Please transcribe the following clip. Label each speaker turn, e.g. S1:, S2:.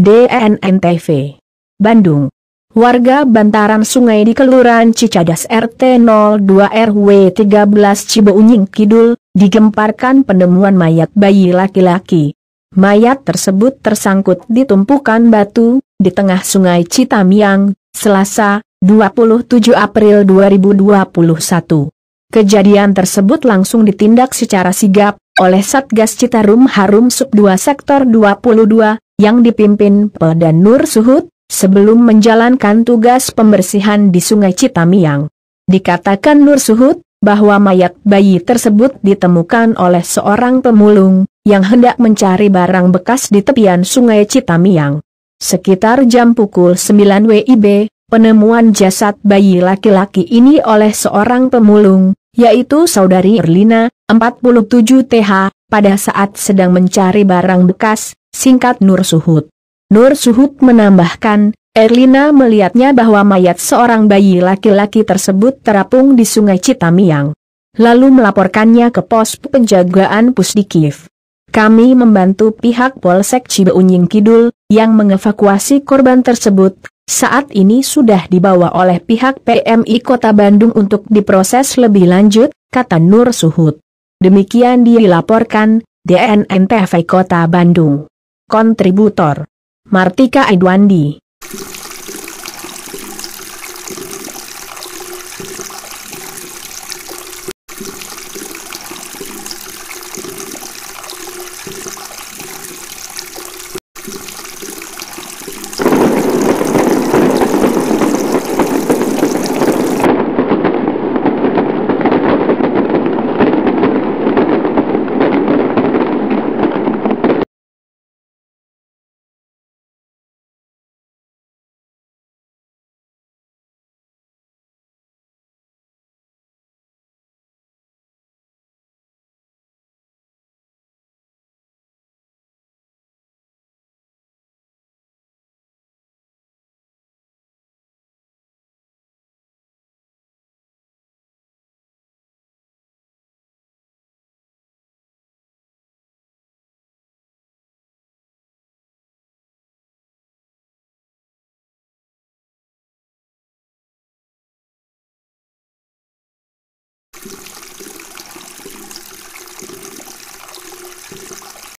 S1: DNNTV. Bandung.
S2: Warga bantaran sungai di Kelurahan Cicadas RT 02 RW 13 Cibeunying Kidul, digemparkan penemuan mayat bayi laki-laki. Mayat tersebut tersangkut di tumpukan batu, di tengah sungai Citamiang, Selasa, 27 April 2021. Kejadian tersebut langsung ditindak secara sigap, oleh Satgas Citarum Harum Sub 2 Sektor 22, yang dipimpin Pedan Nur Suhut sebelum menjalankan tugas pembersihan di Sungai Citamiang. Dikatakan Nur Suhut bahwa mayat bayi tersebut ditemukan oleh seorang pemulung, yang hendak mencari barang bekas di tepian Sungai Citamiang. Sekitar jam pukul 9 WIB, Penemuan jasad bayi laki-laki ini oleh seorang pemulung, yaitu saudari Erlina, 47 TH, pada saat sedang mencari barang bekas, singkat Nur Suhud. Nur Suhud menambahkan, Erlina melihatnya bahwa mayat seorang bayi laki-laki tersebut terapung di sungai Citamiang. Lalu melaporkannya ke pos penjagaan Pusdikif. Kami membantu pihak Polsek Cibeunying Kidul, yang mengevakuasi korban tersebut, saat ini sudah dibawa oleh pihak PMI Kota Bandung untuk diproses lebih lanjut, kata Nur Suhud. Demikian dilaporkan, DNNTV Kota Bandung. Kontributor Martika Edwandi